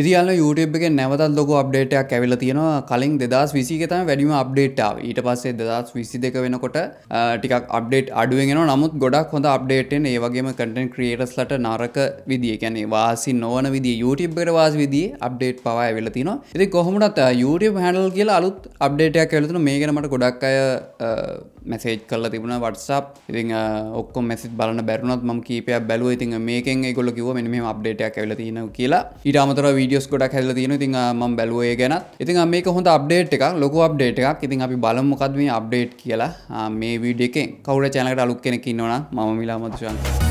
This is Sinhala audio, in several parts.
ඉතියාල YouTube එක නැවතත් ලොක අප්ඩේටයක් ඇවිල තියෙනවා කලින් දෙදස් විසික තම වැඩිම අප්ඩේට්ාව ඊට පස්සේ දෙදස් විසි දෙක වෙනකොට ටිකක් අප්ඩේට් අඩුවෙන නමුත් ගොඩක් හොඳ අප්ඩේටෙන් ඒවගේම කටන් ක්‍රියටස්ලට නරක විදිිය කැනෙ වාසි නොවන විදි YouTubeුබර වාස විදිී අප්ඩේට් පවා ඇවෙල තිනවා ඉති කොහොමටත් YouTube හැඩල් කියලා අලුත් අප්ඩේටයක් ඇලතුන මේ ගැනට ගොඩක් අය මැසේජ් කල්ල තිබුණ වටසප් ඉතින් ඔක්කො මෙසි බලන්න බැරුණත් ම කීපය බැලුව ඉතින් මේකෙන් ගොල කිව මෙම අප්ඩේටයක් ඇල තින කියලා ඉටමතර වීඩියස් කොඩක් හැල තින තින් ම බැලුවේ ගැනත් ඉතින් මේක හොඳ අප්ඩේට් එකක් ලොක අප්ඩේට් එකක් ඉතින් අපි බලමොකක්ම අප්ඩේට් කියලා මේ වීඩියකෙන් කවර චැනකට අලුක් කෙනෙකින්නවන මම මිලා මතුශන්ක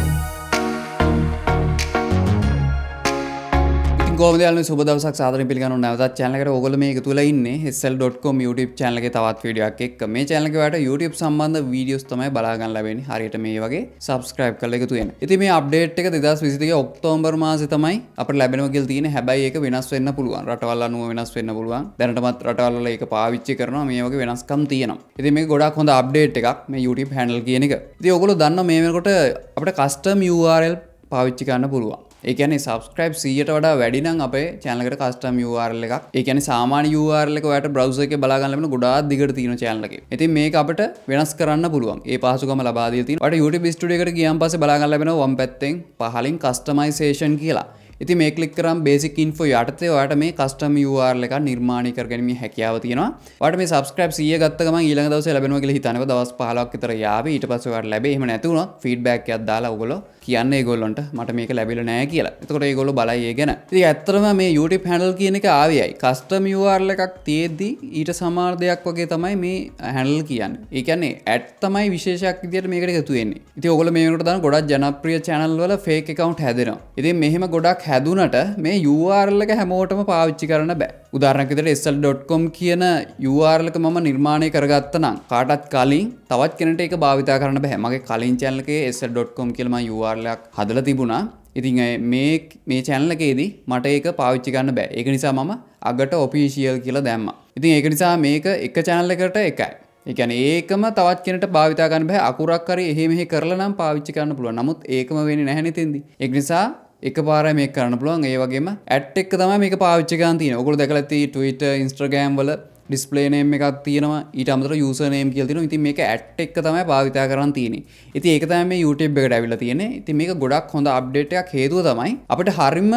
ගෝමදයල සුබදවසක් සාදර පිගනු නවතත් චැනලකට ඔගොල මේ තුළ ඉන්න හෙස්සල්.කොම් YouTube චැනලගේ තවත් විඩියක් එක් මේ චැනලකවට YouTube සම්බන්ධ වීඩියස් තමයි බලාගන්න ලබෙන හරියට මේ වගේ සබස්ක්‍රයිබ් කල එකතු වෙන ඉති මේ අප්ඩේට් එක දෙදස් විසික ඔක්තෝම්බර් මාස තමයි අප ලැබෙනවගල් තියෙන හැබයි එක වෙනස් වෙන්න පුළුවන් රටවල් අනුව වෙනස් වෙන්න පුළුවන් දැනටමත් රටවල්ල එක පාවිච්චි කරන මේ වගේ වෙනස්කම් තියෙනම් ඉති මේ ගොඩක් හොඳ අප්ඩේට් එකක් මේ YouTube හැනල් කියන එක ති ඔගොලු දන්න මේකට අපට කස්ටම් URL පාවිච්චි කරන්න පුළුවන් එකන සබස්ක්‍රයිබ් සියට වඩා වැඩිනම් අපේ චැනලකට කස්ටම් URL එකක් එකන සාමාන URL එක වැට බ්‍රව්ස එක බලාගන්නලම ගොඩා දිගට තියෙන චැනලක ඉතින් මේ අපට වෙනස් කරන්න පුළුවන් ඒ පහසුකම ලබාදී තිනට YouTube ස්ටඩියකට ගියම් පස බලාගන්න ලැබෙන වම් පැත්තෙන් පහලින් කස්ටමයිසේෂන් කියලා ඉති මේ කලික් කරම් බේසික් ඉන්ෆෝ යටතේ ඔයාට මේ කස්ටම URL එක නිර්මාණය කරගැනීම හැකියාව තියෙනවා වට මේ සබස්ක්‍රප් සිය ගත්තම ඊළඟ දවස ලැබෙනවා කියලා හිතනක දවස් 15ක් විතර යාවි ඊට පස්සේ ඔයාට ලැබෙයි එහෙම නැති වුණොත් ෆීඩ්බැක් එකක් දාලා ඔයගොල්ලෝ කියන්න ඒගොල්ලොන්ට මට මේක ලැබිල නෑ කියලා එතකොට ඒගොල්ල බලයි ඒ ගැන ති ඇත්තරම මේ YouTube හැඩල් කියන එක ආවයයි කස්ටම URL එකක් තියෙද්දි ඊට සමාර් දෙයක් වගේ තමයි මේ හැඩල් කියන්න ඒකන්නේ ඇත් තමයි විශේෂයක් විදිට මේකට එකතුවෙන්නේ ඉති ඔගොල මේකට දන්න ගොඩක් ජනප්‍රිය චැනල්වල ෆේක් එකකවන්් හැදෙන ඉති මෙහෙම ගොඩක් එකක් හැදුනට මේ යවාර්ලක හැමෝටම පාවිච්චි කරන බෑ උදාරනකතට එස්සල්.කොම් කියන යවාර්ලක මම නිර්මාණය කරගත්ත නම් කාටත් කලින් තවත් කෙනට එක භාවිතා කරන බැහමගේ කලින් චැල්ලකේ එස්සල්.කොම් කියලම යවාර්ලයක් හදල තිබුණා ඉතිං මේ මේ චැන්ලකේදී මට ඒක පාවිච්චි කරන්න බෑ ඒක නිසා මම අගට ඔපිශියල් කියලා දැම්ම ඉතින් ඒක නිසා මේක එක චැනල්ලකට එකයි එකන ඒකම තවත් කෙනට භාවිතාගන්න බෑ අකුරක්කර එහෙමෙහි කරලා නම් පාවිච්චි කරන්න පුළුව නමුත් ඒකම වෙනි නැහැනතිෙදි. එක්නිසා එක පාර මේ කරන්න පුළුවන් ඒ වගේම ඇට් එක් තම මේ පාච්චකන් තිය ඔකුල දැකලති ටවිට ඉස්ට්‍රගෑම් වල ඩිස්පලේනේම් එකක් තියෙනවා ඊට අමතර යුසනේම් කියල් තින ඉතින් මේක ඇට් එක් තමයි භාවිතා කරන්න තියෙන ඉති ඒක තම මේ යුටබ් එකට ඇවිල තියෙන ඉති මේක ගොඩක් හොඳ අප්ඩේටයක් හේතුව තමයි අපට හරිම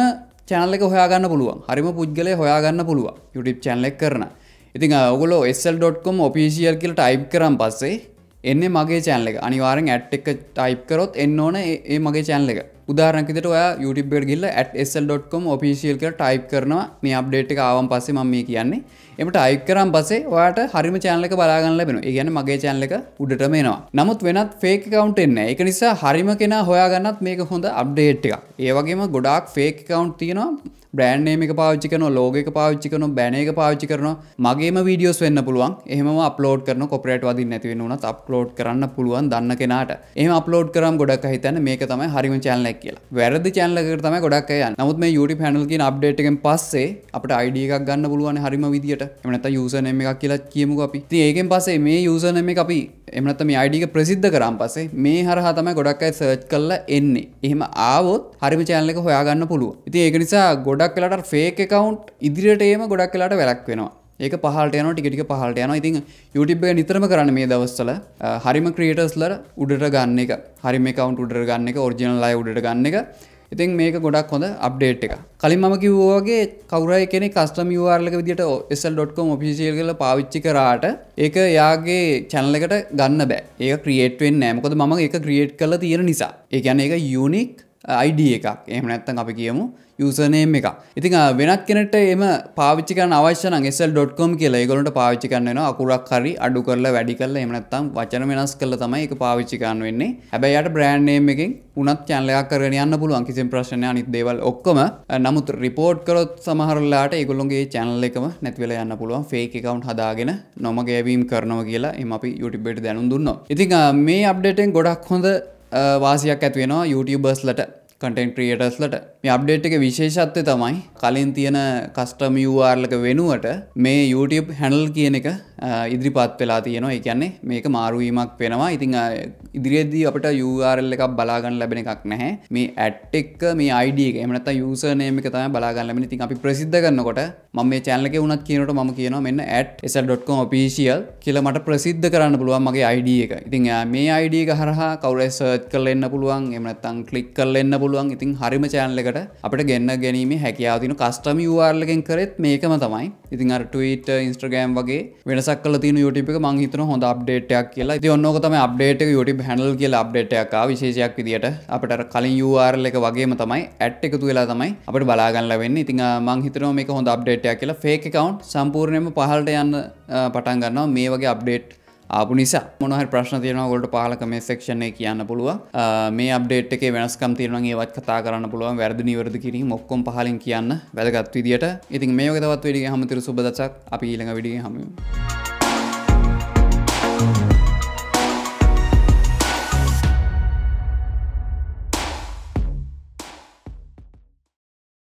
චැනල්ලක හොයාගන්න පුළුවන් හරිම පුද්ගලය හොයාගන්න පුළුවන් යුටබ් චැනලෙක් කරන ඉතින් ඔගුල ස්සල්.කොම් ඔපිසිියල් කියල ටයිප් කරම් පස්සේ එන්නේ මගේ චැනල එක අනිවාරෙන් ඇට් එක ටයිප් කරොත් එන්න ඕන ඒ මගේ චැනල එක උදාරනකිට ඔය YouTubeුබට ගිල්ල ඇත්SL.com ඔපිසිියල්ක ටයිප් කරනවා මේ අප්ඩේට් එක ආවන් පස්සේ මම මේ කියන්නේ එමට අයික් කරම් පසේ ඔයාට හරිම චෑනලක බලාගන්න ලැබෙන ගැන මගේ චෑනලක උඩට මේනවා නමුත් වෙනත් ෆේක් කවන්් එන්න එක නිසා හරිම කෙන හොයාගන්නත් මේක හොඳ අප්ඩේට් එක ඒවගේම ගොඩක් ෆේක් කවන්් තියෙනවා බ්‍රෑන්්නේම එක පාච්චි කන ලෝගක පාච්චි කන බැන එක පාච්චි කරන මගේම වීඩියෝස් වෙන්න පුළුවන් එහම අපලෝඩ් කරන කොපරේට වදි නැතිවෙන වන අප්ලෝඩ් කරන්න පුළුවන් දන්න කෙනට එම අපලෝඩ් කරම් ගොඩක් හිතන මේක තමයි හරිම චැල්ලක් කියලා වැරදි චැල්ලකට තම ගොඩක් අය නමුත් මේ යුට පැනල්කින් අප්ඩේටකෙන් පස්සේ අපට අයිඩියක් ගන්න පුළුවන් හරිම විදිට එමනත යුසන එකක් කියලා කියමු අපි ඒකෙන් පස්සේ මේ යුසන මේ අපි එමනත් මේ අයිඩික ප්‍රසිද්ධ කරම් පසේ මේ හරහා තමයි ගොඩක් අයි සර්ච් කල්ල එන්නේ එහෙම ආවොත් හරිම චෑන්ලක හොයාගන්න පුළුව ඉති ඒක නිසා ගොඩක් කලට ෆේක කවුන්් ඉදිරියට ඒම ගොඩක් කලාට වැලක් වෙනවා ඒක පහට යන ටිටික පහට යන ඉතින් යුටබ නිතරම කරන්න මේ දවස්සල හරිම ක්‍රියටස්ලර උඩට ගන්න එක හරිම කවන්් උඩර ගන්න එක ඔරිජිනල් ලයි උඩට ගන්න එක ඉතින් මේක ගොඩක් හොඳ අප්ඩේට් එක කලින් මම කිව්වාගේ කවුරයි කෙනෙ කස්ටම යවාර්ලක විදිට ඔස්සල්.කොම් ඔෆිසිල් කල පාවිච්චි කරාට ඒක යාගේ චැනලකට ගන්න බෑ ඒ ක්‍රියේට්වෙන් නෑමකොද ම එක ක්‍රියේට් කල තියෙන නිසා ඒ ගැන එක යුනික් අයිඩ එකක් එහම නැත්තන් අපි කියමු යුසනයම් එක ඉතින් වෙනත් කෙනට එම පාවිච්ික අවශ්‍යන ෙල්.කොම් කියලා ගොලට පාවිච්චි කරන්නන අකුරක් හරි අඩු කරලා වැඩි කරලා එමනත්තම් වචන වෙනස් කල තමයි එක පාවිච්චිකන් වෙන්නේ හැබැයියට බ්‍රෑන්්නේම් එකෙන් උනත් චැන්ලයක් කරන යන්න පුළුවන් කිසි ප්‍රශ්නය අනිත් දේවල් ඔක්කම නමුත් රිපෝට් කරොත් සමහරලාට ඒගොල්ලොන්ගේ චැනල් එකම නැතිවල යන්න පුළුවන් ෆේක එකවුන්් හදාගෙන නොමගෑවීම් කරනව කියලා එම අපි යුටිබෙට දැනුම් දුන්නවා ඉතින් මේ අප්ඩේටෙන් ගොඩක් හොඳ වාසියක් ඇත්වෙනවා YouTubeබර්ස්ලට කටෙන් ක්‍රියටස්ලට මේ අප්ඩේට් එක විශේෂත්වය තමයි කලින් තියෙන කස්ටම යවාර්ලක වෙනුවට මේ YouTube හැනල් කියන එක ඉදිරිපත් වෙලා තියෙනවා එකන්නේ මේක මාරුවීමක් වෙනවා ඉතිං ඉදිරියේදී අපට URL එකක් බලාගන්න ලැබෙන එකක් නැහැ මේ ඇට් එක්ක මේ අයිඩ එක එමනත් යුසනේම එක තම බලාගන්න ලැබෙන ඉතින් අපි ප්‍රසිද්ධ කරන්නකොට මම මේ channel එකේ උනත් කියනකොට මම කියනවා මෙන්න @sl.com official කියලා මට ප්‍රසිද්ධ කරන්න පුළුවන් මගේ ID එක. ඉතින් මේ ID එක හරහා කවුරු හරි search කරලා එන්න පුළුවන් එහෙම නැත්නම් click කරලා එන්න පුළුවන් පුළුවන් ඉතින් හරිම චෑන්ලකට අපට ගන්න ගැනීම හැකියාවතින කස්ටම වාර්ලකෙන් කරෙත් මේකම තමයි ඉතින් ටීට ඉන්ස්ට්‍රගෑම් වගේ වෙනසක් කල තින යුටිප මංහිතන හොඳ අප්ඩේටයක් කියලා ති ඔන්නකතම අප්ඩේට යුටි හැනල් කියල අප්ඩේටයක් විශේෂයක් විදිට අපට කලින් යවාර්ල එක වගේම තමයි ඇට් එකතු වෙලා තමයි අපට බලාගන්න වෙන්න ඉතින් මංහිතනෝ මේක හොඳ අප්ඩේටයක් කියලා ෆේක කවන්් සම්පූර්ණයම පහල්ට යන්න පටන්ගන්නවා මේ වගේ අප්ඩේට් ආපු නිසා මොනහ ප්‍රශ්න තියෙනවා ගොල්ට පහල කමේ සෙක්ෂණය කියන්න පුළුව මේ අප්ඩේට් එකේ වෙනස්කම් තියෙනවා ඒවත් කතා කරන්න පුළුවන් වැරදි නිවැරදි කිරීම ඔක්කොම පහලින් කියන්න වැදගත් විදියට ඉතින් මේක තවත් විඩිය හමතිර සුබදසක් අපි ඊළඟ විඩිය හමියු.